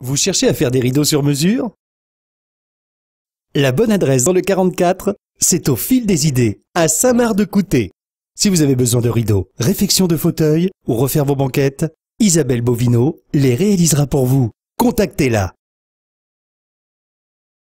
Vous cherchez à faire des rideaux sur mesure La bonne adresse dans le 44, c'est au fil des idées, à Saint-Marc-de-Couté. Si vous avez besoin de rideaux, réfection de fauteuils ou refaire vos banquettes, Isabelle Bovino les réalisera pour vous. Contactez-la